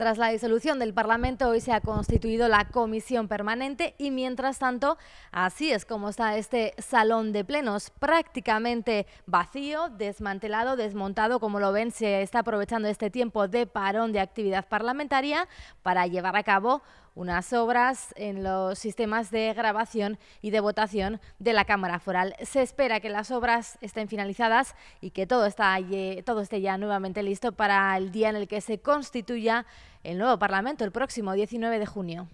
Tras la disolución del Parlamento, hoy se ha constituido la comisión permanente y mientras tanto, así es como está este salón de plenos, prácticamente vacío, desmantelado, desmontado. Como lo ven, se está aprovechando este tiempo de parón de actividad parlamentaria para llevar a cabo unas obras en los sistemas de grabación y de votación de la Cámara Foral. Se espera que las obras estén finalizadas y que todo, está, todo esté ya nuevamente listo para el día en el que se constituya el nuevo Parlamento, el próximo 19 de junio.